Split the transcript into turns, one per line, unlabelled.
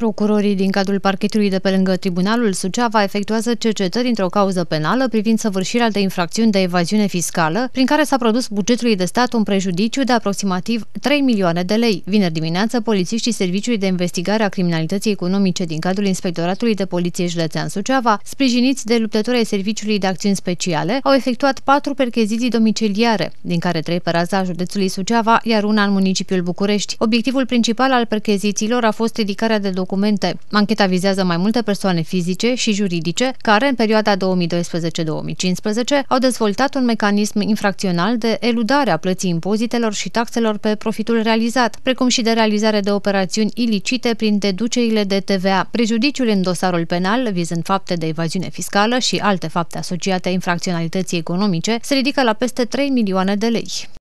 Procurorii din cadrul parchetului de pe lângă Tribunalul Suceava efectuează cercetări într-o cauză penală privind săvârșirea de infracțiuni de evaziune fiscală, prin care s-a produs bugetului de stat un prejudiciu de aproximativ 3 milioane de lei. Vineri dimineață, polițiștii Serviciului de Investigare a Criminalității Economice din cadrul Inspectoratului de Poliție Județean Suceava, sprijiniți de luptători ai Serviciului de Acțiuni Speciale, au efectuat patru percheziții domiciliare, din care trei pe raza județului Suceava, iar una în municipiul București. Obiectivul principal al perchezițiilor a fost ridicarea de documente documente. Ancheta vizează mai multe persoane fizice și juridice care, în perioada 2012-2015, au dezvoltat un mecanism infracțional de eludare a plății impozitelor și taxelor pe profitul realizat, precum și de realizare de operațiuni ilicite prin deducerile de TVA. Prejudiciul în dosarul penal, vizând fapte de evaziune fiscală și alte fapte asociate infracționalității economice, se ridică la peste 3 milioane de lei.